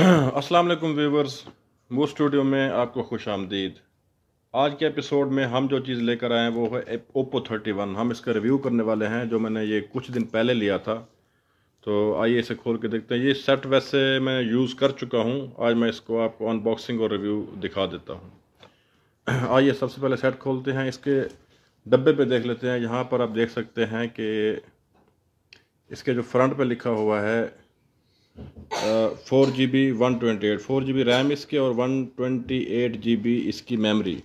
अस्सलाम वालेकुम व्यूवर्स मो स्टूडियो में आपको खुश आमदीद आज के एपिसोड में हम जो चीज़ लेकर आए हैं वो है ओप्पो थर्टी वन हम इसका रिव्यू करने वाले हैं जो मैंने ये कुछ दिन पहले लिया था तो आइए इसे खोल के देखते हैं ये सेट वैसे मैं यूज़ कर चुका हूँ आज मैं इसको आपको अनबॉक्सिंग और रिव्यू दिखा देता हूँ आइए सबसे पहले सेट खोलते हैं इसके डब्बे पर देख लेते हैं यहाँ पर आप देख सकते हैं कि इसके जो फ्रंट पर लिखा हुआ है four G B one twenty eight four G B RAM इसके और one twenty eight G B इसकी मेमोरी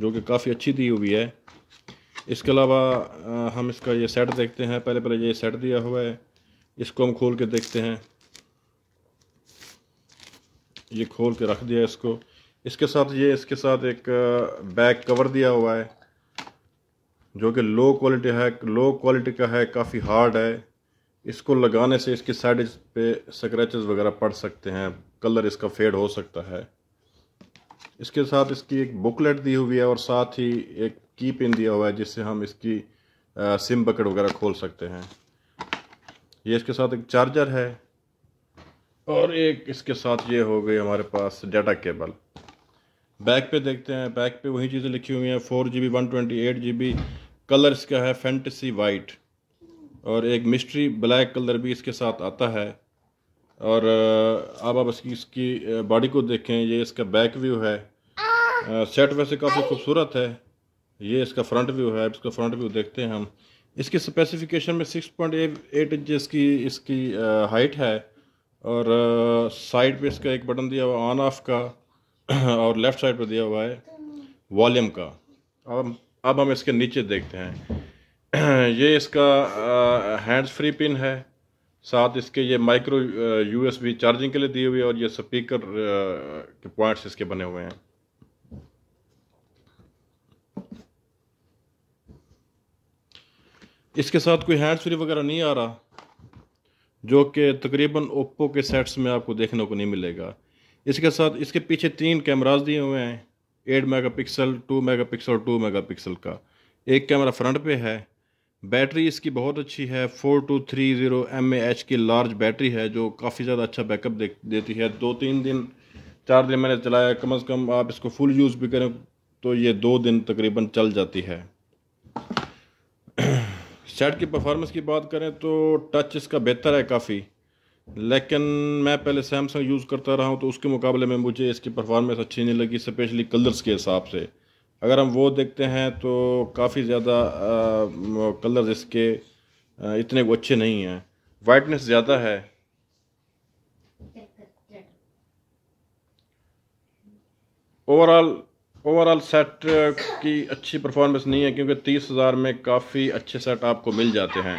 जो कि काफ़ी अच्छी दी हुई है इसके अलावा हम इसका ये सेट देखते हैं पहले पहले ये सेट दिया हुआ है इसको हम खोल के देखते हैं ये खोल के रख दिया इसको इसके साथ ये इसके साथ एक बैक कवर दिया हुआ है जो कि लो क्वालिटी है लो क्वालिटी का है काफ़ी हार्ड है इसको लगाने से इसकी साइड पे स्क्रैचेस वगैरह पड़ सकते हैं कलर इसका फेड हो सकता है इसके साथ इसकी एक बुकलेट दी हुई है और साथ ही एक की पिन दिया हुआ है जिससे हम इसकी सिम बकेट वगैरह खोल सकते हैं ये इसके साथ एक चार्जर है और एक इसके साथ ये हो गई हमारे पास डाटा केबल बैक पे देखते हैं बैक पे वही चीज़ें लिखी हुई हैं four G B one twenty eight G B colour इसका है फेंटसी वाइट और एक मिस्ट्री ब्लैक कलर भी इसके साथ आता है और अब uh, आप इसकी इसकी बॉडी uh, को देखें ये इसका बैक व्यू है सेट ah, uh, वैसे काफ़ी खूबसूरत है ये इसका फ्रंट व्यू है इसका फ्रंट व्यू देखते हैं हम इसकी स्पेसिफिकेशन में सिक्स पॉइंट एट इंच इसकी इसकी हाइट है और साइड पे इसका एक बटन दिया हुआ ऑन ऑफ का और लेफ़्ट साइड पर दिया हुआ है वॉल्यूम का अब अब हम इसके नीचे देखते हैं ये इसका हैंड्स फ्री पिन है साथ इसके ये माइक्रो यूएसबी चार्जिंग के लिए दिए हुए और ये स्पीकर के पॉइंट्स इसके बने हुए हैं इसके साथ कोई हैंड फ्री वगैरह नहीं आ रहा जो कि तकरीबन ओप्पो के सेट्स में आपको देखने को नहीं मिलेगा इसके साथ इसके पीछे तीन कैमराज दिए हुए हैं eight megapixel two megapixel two megapixel का एक कैमरा फ्रंट पे है बैटरी इसकी बहुत अच्छी है four two three zero M H की लार्ज बैटरी है जो काफ़ी ज़्यादा अच्छा बैकअप दे देती है दो तीन दिन चार दिन मैंने चलाया कम से कम आप इसको फुल यूज़ भी करें तो ये दो दिन तकरीबन चल जाती है सेट की परफॉर्मेंस की बात करें तो टच इसका बेहतर है काफ़ी लेकिन मैं पहले सैमसंग यूज़ करता रहा हूँ तो उसके मुकाबले में मुझे इसकी परफॉर्मेंस अच्छी नहीं लगी स्पेशली कलर्स के हिसाब से अगर हम वो देखते हैं तो काफ़ी ज़्यादा कलर्स इसके इतने वो अच्छे नहीं हैं वाइटनेस ज़्यादा है ओवरऑल ओवरऑल सेट की अच्छी परफॉर्मेंस नहीं है क्योंकि तीस हज़ार में काफ़ी अच्छे सेट आपको मिल जाते हैं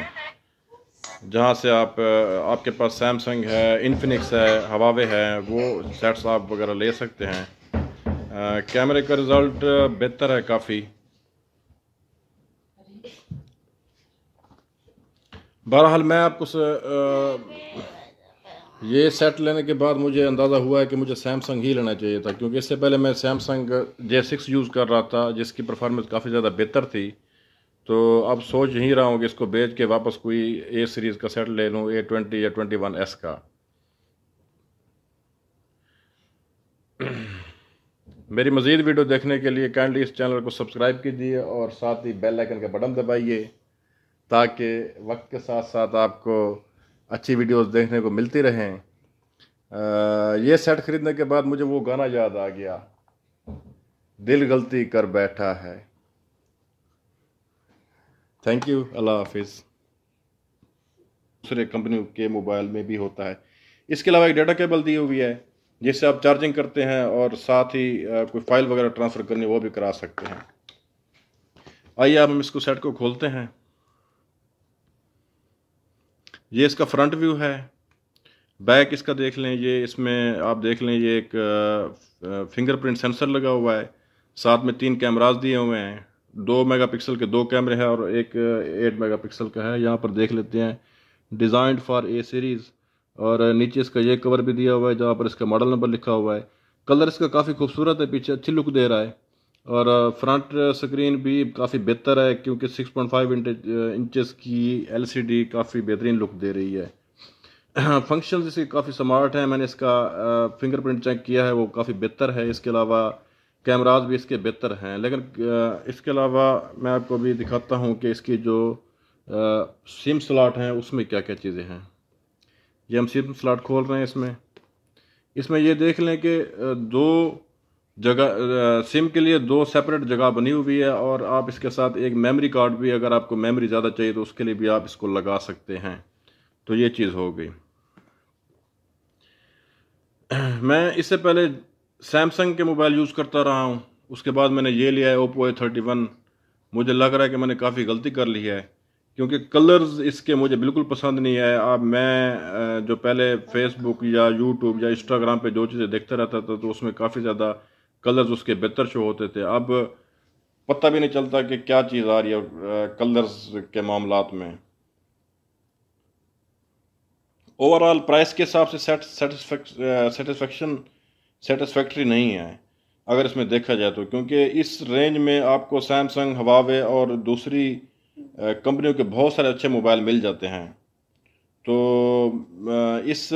जहाँ से आप आपके पास सैमसंग है इन्फिनिक्स है हवावे है वो सेट्स आप वगैरह ले सकते हैं कैमरे uh, का रिज़ल्ट uh, बेहतर है काफ़ी बहरहाल मैं आपको से, आ, uh, ये सेट लेने के बाद मुझे अंदाज़ा हुआ है कि मुझे सैमसंग ही लेना चाहिए था क्योंकि इससे पहले मैं सैमसंग जे सिक्स यूज़ कर रहा था जिसकी परफॉर्मेंस काफ़ी ज़्यादा बेहतर थी तो अब सोच ही रहा हूँ कि इसको बेच के वापस कोई ए सीरीज़ का सेट ले लूँ ए ट्वेंटी या ट्वेंटी वन एस का मेरी मज़ीद वीडियो देखने के लिए काइंडली इस चैनल को सब्सक्राइब कीजिए और साथ ही बेल आइकन का बटन दबाइए ताकि वक्त के साथ साथ आपको अच्छी वीडियोस देखने को मिलती रहें आ, ये सेट ख़रीदने के बाद मुझे वो गाना याद आ गया दिल गलती कर बैठा है थैंक यू अल्लाह हाफिज़ दूसरे कंपनी के मोबाइल में भी होता है इसके अलावा एक डाटा केबल दी हुई है जिससे आप चार्जिंग करते हैं और साथ ही कोई फाइल वगैरह ट्रांसफ़र करनी वो भी करा सकते हैं आइए आप हम इसको सेट को खोलते हैं ये इसका फ्रंट व्यू है बैक इसका देख लें ये इसमें आप देख लें ये एक फिंगरप्रिंट सेंसर लगा हुआ है साथ में तीन कैमराज दिए हुए हैं दो मेगापिक्सल के दो कैमरे हैं और एक एट मेगापिक्सल का है यहाँ पर देख लेते हैं डिज़ाइंड फॉर ए सीरीज़ और नीचे इसका ये कवर भी दिया हुआ है जहाँ पर इसका मॉडल नंबर लिखा हुआ है कलर इसका काफ़ी खूबसूरत है पीछे अच्छी लुक दे रहा है और फ्रंट स्क्रीन भी काफ़ी बेहतर है क्योंकि 6.5 इंचेस की एलसीडी काफ़ी बेहतरीन लुक दे रही है फंक्शन इसके काफ़ी स्मार्ट हैं मैंने इसका फिंगरप्रिंट चेक किया है वो काफ़ी बेहतर है इसके अलावा कैमराज भी इसके बेहतर हैं लेकिन इसके अलावा मैं आपको भी दिखाता हूँ कि इसकी जो सिम स्लाट हैं उसमें क्या क्या चीज़ें हैं ये हम सिम स्लॉट खोल रहे हैं इसमें इसमें ये देख लें कि दो जगह सिम के लिए दो सेपरेट जगह बनी हुई है और आप इसके साथ एक मेमोरी कार्ड भी अगर आपको मेमोरी ज़्यादा चाहिए तो उसके लिए भी आप इसको लगा सकते हैं तो ये चीज़ हो गई मैं इससे पहले सैमसंग के मोबाइल यूज़ करता रहा हूँ उसके बाद मैंने ये लिया है ओप्पो ए थर्टी वन मुझे लग रहा है कि मैंने काफ़ी गलती कर ली है क्योंकि कलर्स इसके मुझे बिल्कुल पसंद नहीं आए अब मैं जो पहले फेसबुक या यूट्यूब या इंस्टाग्राम पे जो चीज़ें देखता रहता था तो उसमें काफ़ी ज़्यादा कलर्स उसके बेहतर शो होते थे अब पता भी नहीं चलता कि क्या चीज़ आ रही है कलर्स के मामला में ओवरऑल प्राइस के हिसाब से सेटिसफेक्शन सेटिस्फैक्ट्री नहीं है अगर इसमें देखा जाए तो क्योंकि इस रेंज में आपको सैमसंग हवावे और दूसरी कंपनियों के बहुत सारे अच्छे मोबाइल मिल जाते हैं तो इस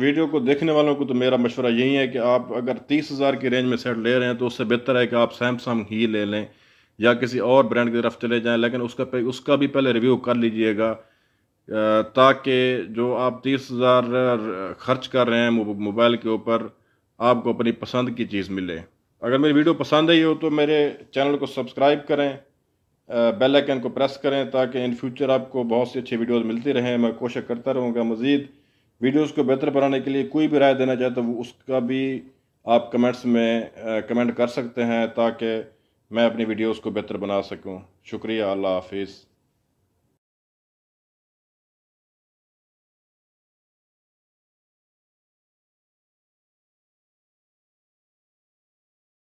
वीडियो को देखने वालों को तो मेरा मशवरा यही है कि आप अगर तीस हज़ार की रेंज में सेट ले रहे हैं तो उससे बेहतर है कि आप सैमसंग ही ले लें या किसी और ब्रांड की तरफ चले जाएं लेकिन उसका पे उसका भी पहले रिव्यू कर लीजिएगा ताकि जो आप तीस हज़ार खर्च कर रहे हैं मोबाइल के ऊपर आपको अपनी पसंद की चीज़ मिले अगर मेरी वीडियो पसंद आई हो तो मेरे चैनल को सब्सक्राइब करें बेल आइकन को प्रेस करें ताकि इन फ्यूचर आपको बहुत सी अच्छी वीडियोज़ मिलती रहें मैं कोशिश करता रहूँगा मज़ीद वीडियोज़ को बेहतर बनाने के लिए कोई भी राय देना चाहे तो उसका भी आप कमेंट्स में कमेंट कर सकते हैं ताकि मैं अपनी वीडियोज़ को बेहतर बना सकूँ शुक्रिया अल्लाह हाफिज़